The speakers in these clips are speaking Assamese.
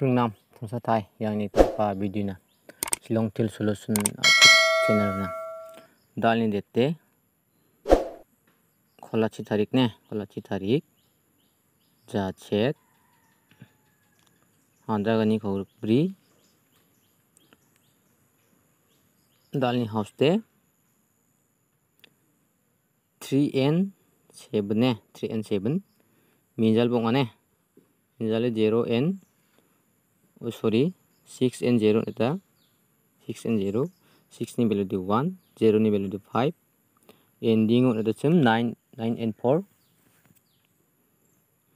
Trung Nam, Trung Sa Thai, yang ini tanpa video na. Silong Til Solution channel na. Dalin dete. Kola Citarik ne, Kola Citarik. Jachet. Anda gani kau beri. Dalin house de. 3N 7 ne, 3N 7. Minjal bunga ne. Minjal 0N 7. oh sorry 6 and 0 এটা 6 and 0 6 ni value di 1 0 ni value di 5 ending on এটা চম 9 9 and 4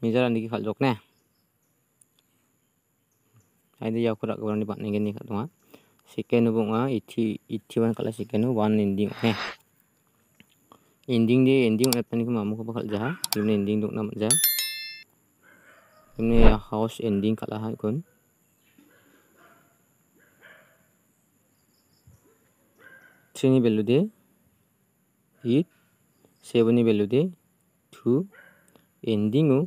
মিজার আন্দি কি খাল জক না আইদে ইয়া খরা গবর ni পানি গেনি খা তোমা সেকেন্ড বুঙা ইথি ইথি ওয়ান কালা সেকেন্ড ওয়ান এন্ডিং হে ending dia ending apa ni kamu kau bakal jahat, ini ending dok nama jahat, ini house ending kalah kan? Three নি ভেলু দিয়ে এইট ছেভেন নি ভেলু দিয়ে টু এণ্ডিঙো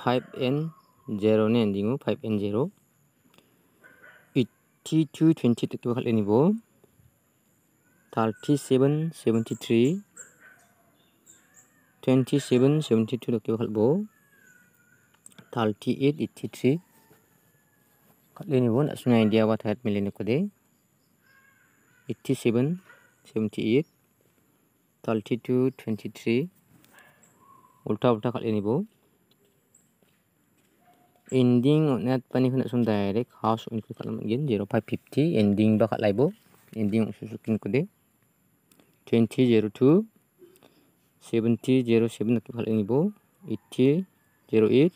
ফাইভ এন জিৰ' নে এণ্ডিঙো five and zero' eighty two twenty two কিবা খালি নিব thirty seven seventy three twenty seven seventy two কিবা খালিব থাৰ্টি এইট এইটি থ্ৰী लिने भुवन सुना इंडिया वा थ ा य e म ि ल े i े को दे eighty seven seventy eight thirty two twenty three उल्टा उल्टा कर लेने भो एंडिंग नेट पानी n ो स n न ड a य a े क ् ट ह e उ स उनको कलम जीरो फ i n व फिफ्टी एंडिंग बा खालाय भो एंडिंग सुसुकिन को दे twenty zero two seventy zero seven रखिए खाली eighty zero eight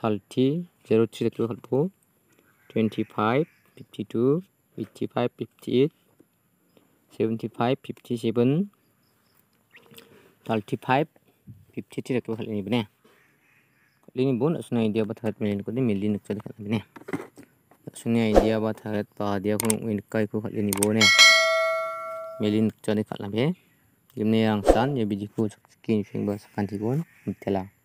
thirty zero three रखिए खाली 25, 52, 55, 58, 75, 57, 35, 53 रखे खाली नहीं बने खाली नहीं बोन सुना इंडिया बात हरत मिलन को दे मिली नुकसान खाली बने सुना इंडिया बात हरत पा दिया को इनका को खाली नहीं बोने मिली नुकसान खाली बने जिमने आंसान ये बिजी को सकिन फिंग बस कांची कोन मिथला